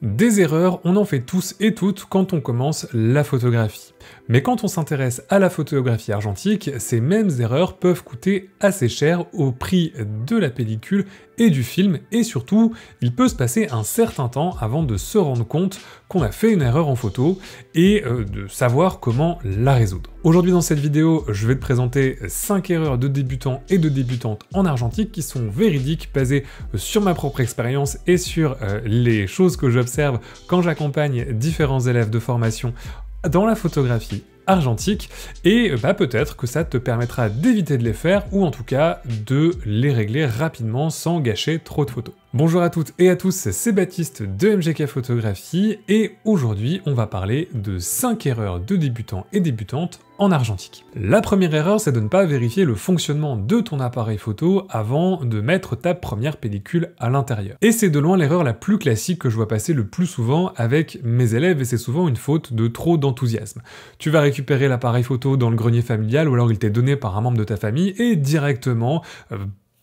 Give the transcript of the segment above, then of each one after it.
Des erreurs, on en fait tous et toutes quand on commence la photographie. Mais quand on s'intéresse à la photographie argentique, ces mêmes erreurs peuvent coûter assez cher au prix de la pellicule et du film, et surtout, il peut se passer un certain temps avant de se rendre compte qu'on a fait une erreur en photo et euh, de savoir comment la résoudre. Aujourd'hui dans cette vidéo, je vais te présenter 5 erreurs de débutants et de débutantes en argentique qui sont véridiques, basées euh, sur ma propre expérience et sur euh, les choses que j'observe quand j'accompagne différents élèves de formation dans la photographie argentique et euh, bah, peut-être que ça te permettra d'éviter de les faire, ou en tout cas de les régler rapidement sans gâcher trop de photos. Bonjour à toutes et à tous, c'est Baptiste de MGK Photographie et aujourd'hui on va parler de 5 erreurs de débutants et débutantes en argentique. La première erreur c'est de ne pas vérifier le fonctionnement de ton appareil photo avant de mettre ta première pellicule à l'intérieur. Et c'est de loin l'erreur la plus classique que je vois passer le plus souvent avec mes élèves et c'est souvent une faute de trop d'enthousiasme. Tu vas récupérer l'appareil photo dans le grenier familial ou alors il t'est donné par un membre de ta famille et directement... Euh,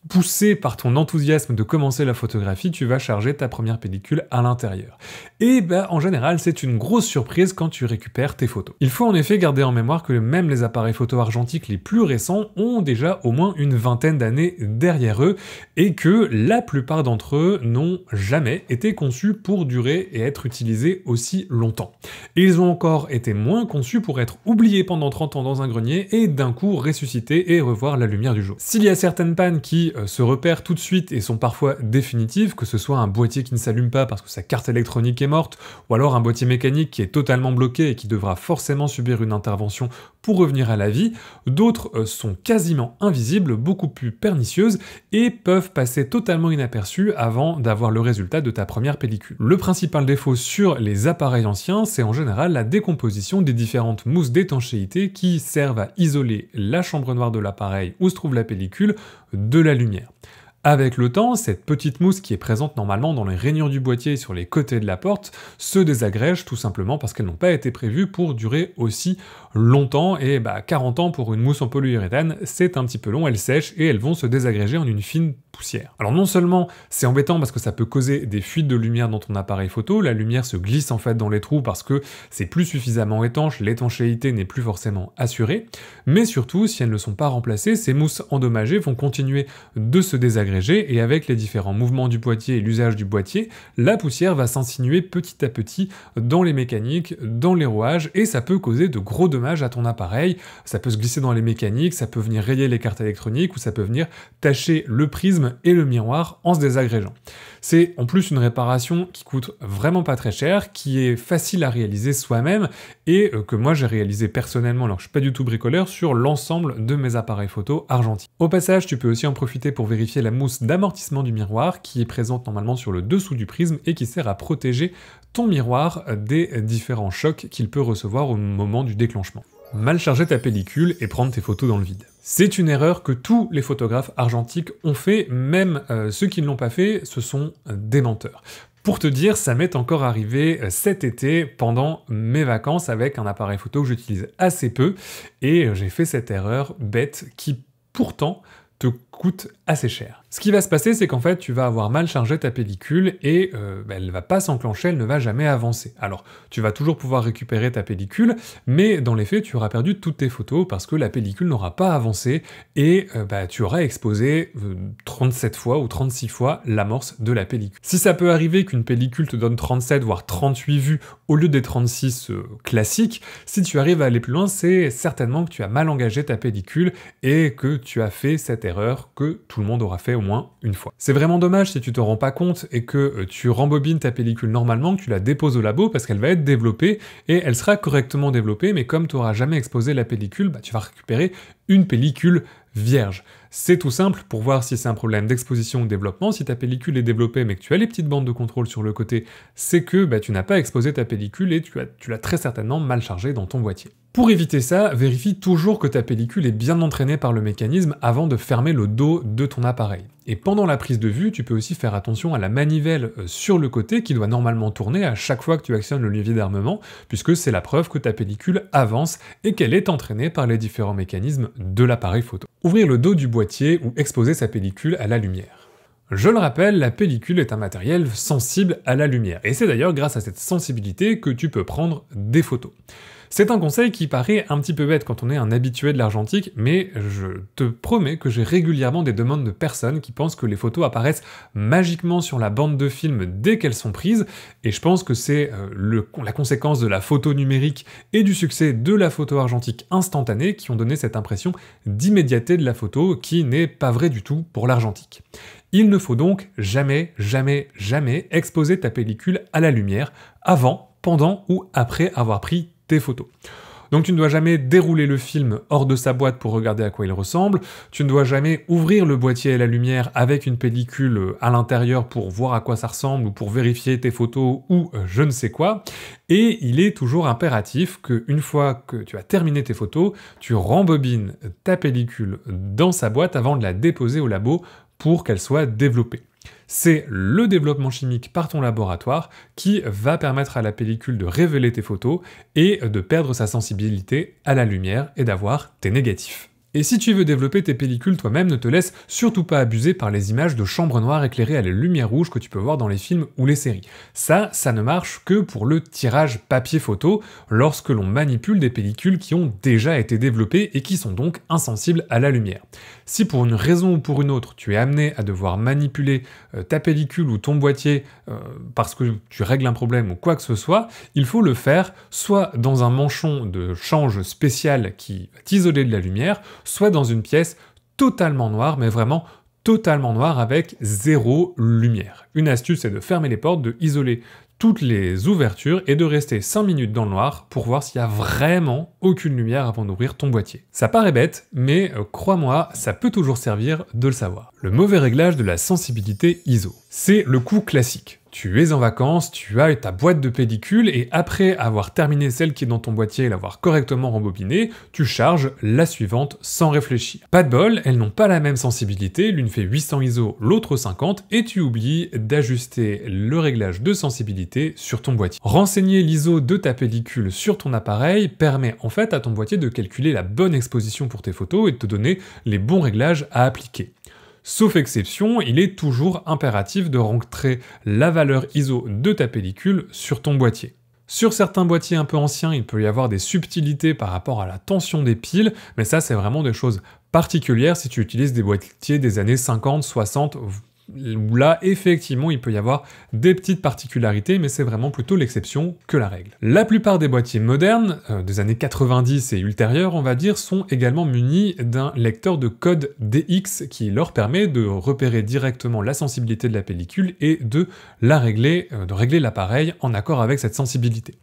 poussé par ton enthousiasme de commencer la photographie, tu vas charger ta première pellicule à l'intérieur. Et bah, en général, c'est une grosse surprise quand tu récupères tes photos. Il faut en effet garder en mémoire que même les appareils photo argentiques les plus récents ont déjà au moins une vingtaine d'années derrière eux et que la plupart d'entre eux n'ont jamais été conçus pour durer et être utilisés aussi longtemps. Ils ont encore été moins conçus pour être oubliés pendant 30 ans dans un grenier et d'un coup ressuscités et revoir la lumière du jour. S'il y a certaines pannes qui euh, se repèrent tout de suite et sont parfois définitives, que ce soit un boîtier qui ne s'allume pas parce que sa carte électronique est morte, ou alors un boîtier mécanique qui est totalement bloqué et qui devra forcément subir une intervention pour revenir à la vie, d'autres euh, sont quasiment invisibles, beaucoup plus pernicieuses, et peuvent passer totalement inaperçues avant d'avoir le résultat de ta première pellicule. Le principal défaut sur les appareils anciens, c'est en général la décomposition des différentes mousses d'étanchéité qui servent à isoler la chambre noire de l'appareil où se trouve la pellicule de la lumière глубине. Avec le temps, cette petite mousse qui est présente normalement dans les rainures du boîtier sur les côtés de la porte se désagrège tout simplement parce qu'elles n'ont pas été prévues pour durer aussi longtemps et bah 40 ans pour une mousse en polyuréthane, c'est un petit peu long, elles sèchent et elles vont se désagréger en une fine poussière. Alors non seulement c'est embêtant parce que ça peut causer des fuites de lumière dans ton appareil photo, la lumière se glisse en fait dans les trous parce que c'est plus suffisamment étanche, l'étanchéité n'est plus forcément assurée, mais surtout si elles ne sont pas remplacées, ces mousses endommagées vont continuer de se désagréger et avec les différents mouvements du boîtier et l'usage du boîtier, la poussière va s'insinuer petit à petit dans les mécaniques, dans les rouages, et ça peut causer de gros dommages à ton appareil, ça peut se glisser dans les mécaniques, ça peut venir rayer les cartes électroniques, ou ça peut venir tacher le prisme et le miroir en se désagrégeant. C'est en plus une réparation qui coûte vraiment pas très cher, qui est facile à réaliser soi-même, et euh, que moi j'ai réalisé personnellement, alors je suis pas du tout bricoleur, sur l'ensemble de mes appareils photo argentiques. Au passage, tu peux aussi en profiter pour vérifier la d'amortissement du miroir qui est présente normalement sur le dessous du prisme et qui sert à protéger ton miroir des différents chocs qu'il peut recevoir au moment du déclenchement. Mal charger ta pellicule et prendre tes photos dans le vide. C'est une erreur que tous les photographes argentiques ont fait, même euh, ceux qui ne l'ont pas fait, ce sont des menteurs. Pour te dire, ça m'est encore arrivé euh, cet été pendant mes vacances avec un appareil photo que j'utilise assez peu et euh, j'ai fait cette erreur bête qui pourtant te coûte cher. Ce qui va se passer, c'est qu'en fait, tu vas avoir mal chargé ta pellicule et euh, bah, elle elle va pas s'enclencher, elle ne va jamais avancer. Alors, tu vas toujours pouvoir récupérer ta pellicule, mais dans les faits, tu auras perdu toutes tes photos parce que la pellicule n'aura pas avancé et euh, bah, tu auras exposé 37 euh, fois ou 36 fois l'amorce de la pellicule. Si ça peut arriver qu'une pellicule te donne 37 voire 38 vues au lieu des 36 classiques, si tu arrives à aller plus loin, c'est certainement que tu as mal engagé ta pellicule et que tu as fait cette erreur que tout tout le monde aura fait au moins une fois. C'est vraiment dommage si tu te rends pas compte et que euh, tu rembobines ta pellicule normalement, que tu la déposes au labo parce qu'elle va être développée et elle sera correctement développée, mais comme tu n'auras jamais exposé la pellicule, bah, tu vas récupérer une pellicule vierge. C'est tout simple pour voir si c'est un problème d'exposition ou de développement. Si ta pellicule est développée mais que tu as les petites bandes de contrôle sur le côté, c'est que bah, tu n'as pas exposé ta pellicule et tu, tu l'as très certainement mal chargée dans ton boîtier. Pour éviter ça, vérifie toujours que ta pellicule est bien entraînée par le mécanisme avant de fermer le dos de ton appareil. Et pendant la prise de vue, tu peux aussi faire attention à la manivelle euh, sur le côté qui doit normalement tourner à chaque fois que tu actionnes le levier d'armement, puisque c'est la preuve que ta pellicule avance et qu'elle est entraînée par les différents mécanismes de l'appareil photo. Ouvrir le dos du boîtier ou exposer sa pellicule à la lumière. Je le rappelle, la pellicule est un matériel sensible à la lumière, et c'est d'ailleurs grâce à cette sensibilité que tu peux prendre des photos. C'est un conseil qui paraît un petit peu bête quand on est un habitué de l'argentique, mais je te promets que j'ai régulièrement des demandes de personnes qui pensent que les photos apparaissent magiquement sur la bande de film dès qu'elles sont prises, et je pense que c'est euh, la conséquence de la photo numérique et du succès de la photo argentique instantanée qui ont donné cette impression d'immédiateté de la photo qui n'est pas vraie du tout pour l'argentique. Il ne faut donc jamais, jamais, jamais exposer ta pellicule à la lumière avant, pendant ou après avoir pris tes photos. Donc tu ne dois jamais dérouler le film hors de sa boîte pour regarder à quoi il ressemble, tu ne dois jamais ouvrir le boîtier et la lumière avec une pellicule euh, à l'intérieur pour voir à quoi ça ressemble ou pour vérifier tes photos ou euh, je ne sais quoi, et il est toujours impératif qu'une fois que tu as terminé tes photos, tu rembobines ta pellicule dans sa boîte avant de la déposer au labo pour qu'elle soit développée. C'est le développement chimique par ton laboratoire qui va permettre à la pellicule de révéler tes photos et de perdre sa sensibilité à la lumière et d'avoir tes négatifs. Et si tu veux développer tes pellicules toi-même, ne te laisse surtout pas abuser par les images de chambres noires éclairées à la lumière rouge que tu peux voir dans les films ou les séries. Ça, ça ne marche que pour le tirage papier photo, lorsque l'on manipule des pellicules qui ont déjà été développées et qui sont donc insensibles à la lumière. Si pour une raison ou pour une autre, tu es amené à devoir manipuler euh, ta pellicule ou ton boîtier euh, parce que tu règles un problème ou quoi que ce soit, il faut le faire soit dans un manchon de change spécial qui va t'isoler de la lumière, soit dans une pièce totalement noire, mais vraiment totalement noire avec zéro lumière. Une astuce c'est de fermer les portes, de isoler toutes les ouvertures et de rester 5 minutes dans le noir pour voir s'il y a vraiment aucune lumière avant d'ouvrir ton boîtier. Ça paraît bête, mais euh, crois-moi, ça peut toujours servir de le savoir. Le mauvais réglage de la sensibilité ISO. C'est le coup classique. Tu es en vacances, tu as ta boîte de pellicule et après avoir terminé celle qui est dans ton boîtier et l'avoir correctement rembobinée, tu charges la suivante sans réfléchir. Pas de bol, elles n'ont pas la même sensibilité, l'une fait 800 ISO, l'autre 50 et tu oublies d'ajuster le réglage de sensibilité sur ton boîtier. Renseigner l'ISO de ta pellicule sur ton appareil permet en fait à ton boîtier de calculer la bonne exposition pour tes photos et de te donner les bons réglages à appliquer. Sauf exception, il est toujours impératif de rentrer la valeur ISO de ta pellicule sur ton boîtier. Sur certains boîtiers un peu anciens, il peut y avoir des subtilités par rapport à la tension des piles, mais ça c'est vraiment des choses particulières si tu utilises des boîtiers des années 50, 60, là, effectivement, il peut y avoir des petites particularités, mais c'est vraiment plutôt l'exception que la règle. La plupart des boîtiers modernes, euh, des années 90 et ultérieures, on va dire, sont également munis d'un lecteur de code DX qui leur permet de repérer directement la sensibilité de la pellicule et de la régler, euh, de régler l'appareil en accord avec cette sensibilité.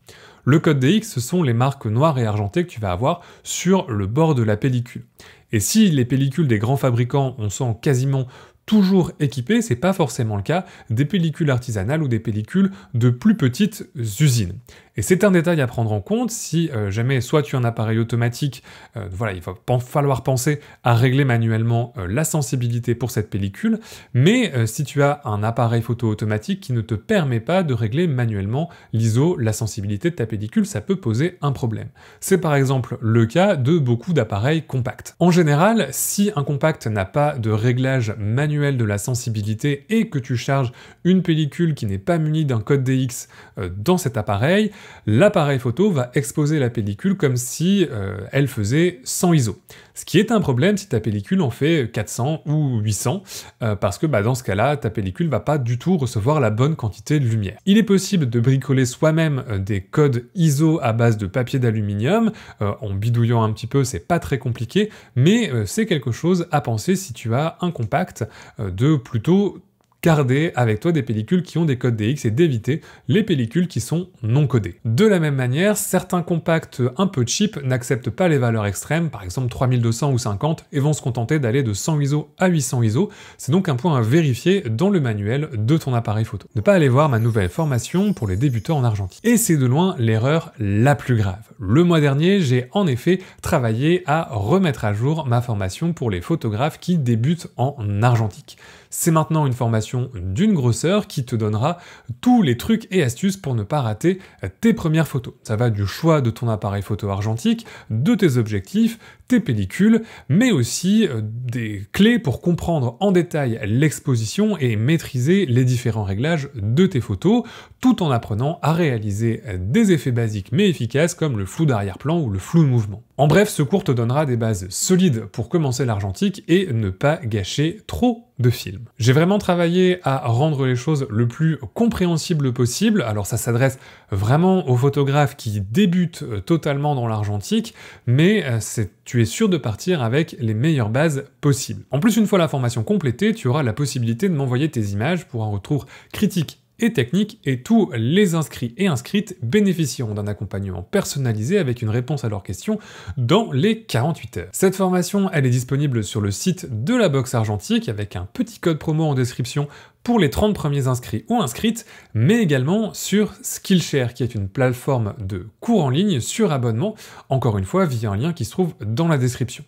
Le code DX, ce sont les marques noires et argentées que tu vas avoir sur le bord de la pellicule. Et si les pellicules des grands fabricants, on sent quasiment toujours c'est pas forcément le cas, des pellicules artisanales ou des pellicules de plus petites usines. Et c'est un détail à prendre en compte si euh, jamais soit tu as un appareil automatique, euh, voilà, il va falloir penser à régler manuellement euh, la sensibilité pour cette pellicule, mais si tu as un appareil photo automatique qui ne te permet pas de régler manuellement l'ISO, la sensibilité de ta pellicule, ça peut poser un problème. C'est par exemple le cas de beaucoup d'appareils compacts. En général, si un compact n'a pas de réglage manuel de la sensibilité et que tu charges une pellicule qui n'est pas munie d'un code DX euh, dans cet appareil, l'appareil photo va exposer la pellicule comme si euh, elle faisait 100 ISO. Ce qui est un problème si ta pellicule en fait 400 ou 800, euh, parce que bah, dans ce cas-là, ta pellicule va pas du tout recevoir la bonne quantité de lumière. Il est possible de bricoler soi-même des codes ISO à base de papier d'aluminium, en bidouillant un petit peu, c'est pas très compliqué, mais c'est quelque chose à penser si tu as un compact euh, de plutôt garder avec toi des pellicules qui ont des codes DX et d'éviter les pellicules qui sont non codées. De la même manière, certains compacts un peu cheap n'acceptent pas les valeurs extrêmes, par exemple 3200 ou 50, et vont se contenter d'aller de 100 ISO à 800 ISO. C'est donc un point à vérifier dans le manuel de ton appareil photo. Ne pas aller voir ma nouvelle formation pour les débutants en argentique. Et c'est de loin l'erreur la plus grave. Le mois dernier, j'ai en effet travaillé à remettre à jour ma formation pour les photographes qui débutent en argentique. C'est maintenant une formation d'une grosseur qui te donnera tous les trucs et astuces pour ne pas rater tes premières photos. Ça va du choix de ton appareil photo argentique, de tes objectifs, tes pellicules, mais aussi euh, des clés pour comprendre en détail l'exposition et maîtriser les différents réglages de tes photos, tout en apprenant à réaliser des effets basiques mais efficaces comme le flou d'arrière-plan ou le flou de mouvement. En bref, ce cours te donnera des bases solides pour commencer l'argentique et ne pas gâcher trop de films. J'ai vraiment travaillé à rendre les choses le plus compréhensible possible, alors ça s'adresse vraiment aux photographes qui débutent euh, totalement dans l'argentique, mais euh, tu es sûr de partir avec les meilleures bases possibles. En plus, une fois la formation complétée, tu auras la possibilité de m'envoyer tes images pour un retour critique et techniques, et tous les inscrits et inscrites bénéficieront d'un accompagnement personnalisé avec une réponse à leurs questions dans les 48 heures. Cette formation, elle est disponible sur le site de la boxe argentique avec un petit code promo en description pour les 30 premiers inscrits ou inscrites, mais également sur Skillshare, qui est une plateforme de cours en ligne sur abonnement, encore une fois via un lien qui se trouve dans la description.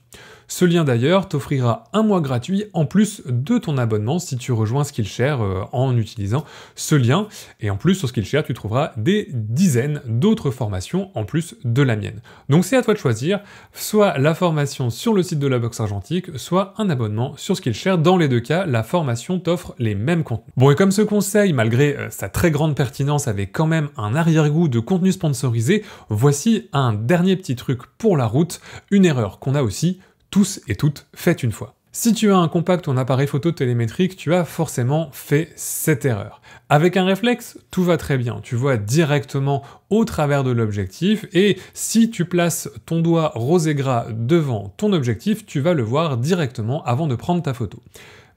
Ce lien d'ailleurs t'offrira un mois gratuit en plus de ton abonnement si tu rejoins Skillshare euh, en utilisant ce lien. Et en plus sur Skillshare, tu trouveras des dizaines d'autres formations en plus de la mienne. Donc c'est à toi de choisir soit la formation sur le site de la boxe argentique, soit un abonnement sur Skillshare. Dans les deux cas, la formation t'offre les mêmes Bon et comme ce conseil, malgré euh, sa très grande pertinence, avait quand même un arrière-goût de contenu sponsorisé, voici un dernier petit truc pour la route, une erreur qu'on a aussi tous et toutes faite une fois. Si tu as un compact ou un appareil photo télémétrique, tu as forcément fait cette erreur. Avec un réflexe, tout va très bien. Tu vois directement au travers de l'objectif et si tu places ton doigt rosé gras devant ton objectif, tu vas le voir directement avant de prendre ta photo.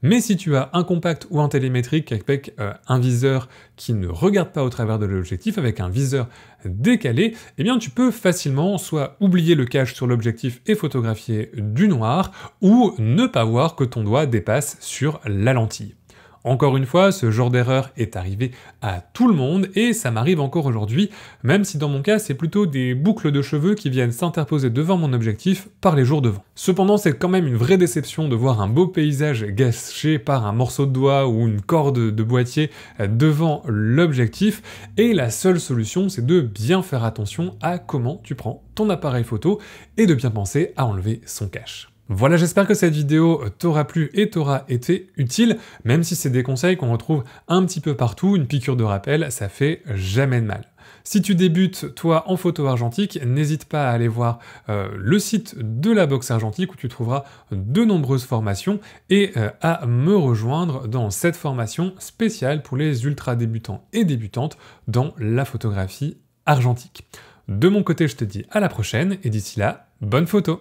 Mais si tu as un compact ou un télémétrique avec euh, un viseur qui ne regarde pas au travers de l'objectif, avec un viseur décalé, eh bien tu peux facilement soit oublier le cache sur l'objectif et photographier du noir, ou ne pas voir que ton doigt dépasse sur la lentille. Encore une fois, ce genre d'erreur est arrivé à tout le monde et ça m'arrive encore aujourd'hui, même si dans mon cas c'est plutôt des boucles de cheveux qui viennent s'interposer devant mon objectif par les jours devant. Cependant, c'est quand même une vraie déception de voir un beau paysage gâché par un morceau de doigt ou une corde de boîtier devant l'objectif et la seule solution c'est de bien faire attention à comment tu prends ton appareil photo et de bien penser à enlever son cache. Voilà, j'espère que cette vidéo t'aura plu et t'aura été utile, même si c'est des conseils qu'on retrouve un petit peu partout, une piqûre de rappel, ça fait jamais de mal. Si tu débutes, toi, en photo argentique, n'hésite pas à aller voir euh, le site de la boxe argentique où tu trouveras de nombreuses formations et euh, à me rejoindre dans cette formation spéciale pour les ultra débutants et débutantes dans la photographie argentique. De mon côté, je te dis à la prochaine et d'ici là, bonne photo